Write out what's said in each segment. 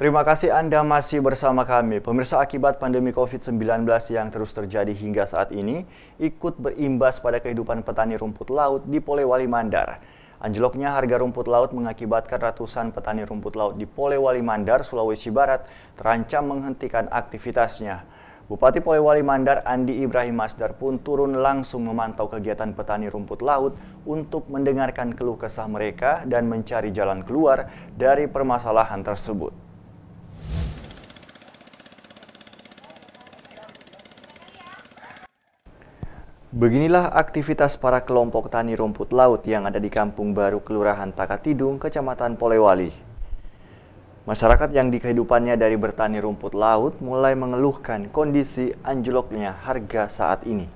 Terima kasih Anda masih bersama kami. Pemirsa akibat pandemi COVID-19 yang terus terjadi hingga saat ini, ikut berimbas pada kehidupan petani rumput laut di Polewali Mandar. Anjloknya harga rumput laut mengakibatkan ratusan petani rumput laut di Polewali Mandar, Sulawesi Barat terancam menghentikan aktivitasnya. Bupati Polewali Mandar Andi Ibrahim Masdar pun turun langsung memantau kegiatan petani rumput laut untuk mendengarkan keluh kesah mereka dan mencari jalan keluar dari permasalahan tersebut. Beginilah aktivitas para kelompok tani rumput laut yang ada di Kampung Baru, Kelurahan Takatidung, Kecamatan Polewali. Masyarakat yang di kehidupannya dari bertani rumput laut mulai mengeluhkan kondisi anjloknya harga saat ini.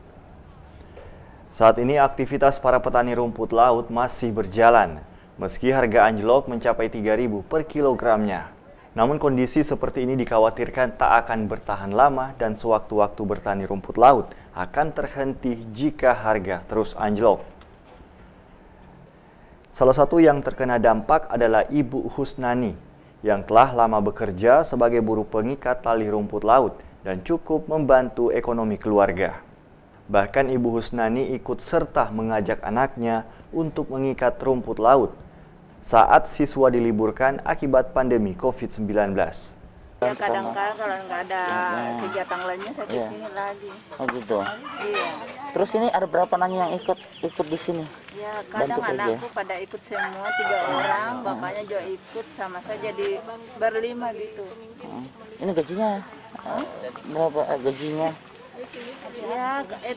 Saat ini aktivitas para petani rumput laut masih berjalan, meski harga anjlok mencapai 3.000 per kilogramnya. Namun kondisi seperti ini dikhawatirkan tak akan bertahan lama dan sewaktu-waktu bertani rumput laut akan terhenti jika harga terus anjlok. Salah satu yang terkena dampak adalah Ibu Husnani yang telah lama bekerja sebagai buruh pengikat tali rumput laut dan cukup membantu ekonomi keluarga. Bahkan Ibu Husnani ikut serta mengajak anaknya untuk mengikat rumput laut saat siswa diliburkan akibat pandemi COVID-19. Ya, kadang-kadang kalau nggak ada kegiatan lainnya saya di iya. sini lagi. Oh gitu. Iya. Terus ini ada berapa nanya yang ikut ikut di sini? Ya kadang Bantu anakku kerja. pada ikut semua tiga oh. orang, bapaknya juga ikut sama saya jadi berlima gitu. Hmm. Ini gajinya berapa eh, gajinya? Ya eh,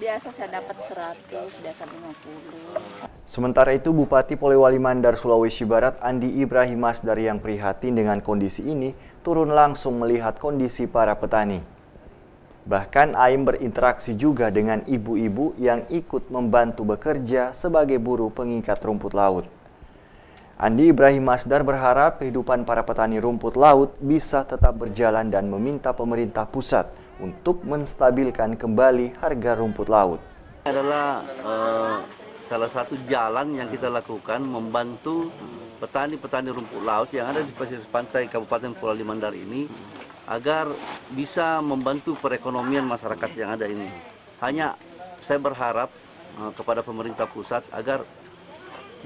biasa saya dapat 100, biasa 50. Sementara itu, Bupati Polewali Mandar, Sulawesi Barat, Andi Ibrahim Masdar yang prihatin dengan kondisi ini, turun langsung melihat kondisi para petani. Bahkan Aim berinteraksi juga dengan ibu-ibu yang ikut membantu bekerja sebagai buruh pengikat rumput laut. Andi Ibrahim Masdar berharap kehidupan para petani rumput laut bisa tetap berjalan dan meminta pemerintah pusat untuk menstabilkan kembali harga rumput laut. Adalah eh, salah satu jalan yang kita lakukan membantu petani-petani rumput laut yang ada di pesisir pantai Kabupaten Pulau Limandar ini agar bisa membantu perekonomian masyarakat yang ada ini. Hanya saya berharap eh, kepada pemerintah pusat agar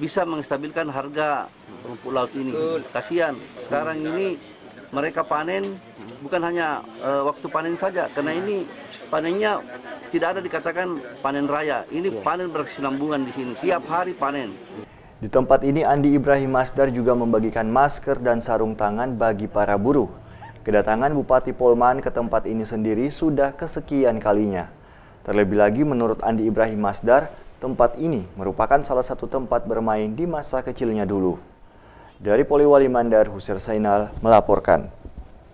bisa menstabilkan harga rumput laut ini. Kasihan sekarang ini mereka panen bukan hanya eh, waktu panen saja karena ini panennya tidak ada dikatakan panen raya. Ini iya. panen berkesinambungan di sini. Tiap hari panen. Di tempat ini Andi Ibrahim Masdar juga membagikan masker dan sarung tangan bagi para buruh. Kedatangan Bupati Polman ke tempat ini sendiri sudah kesekian kalinya. Terlebih lagi menurut Andi Ibrahim Masdar, tempat ini merupakan salah satu tempat bermain di masa kecilnya dulu. Dari Poliwali Mandar, Husir Sainal melaporkan.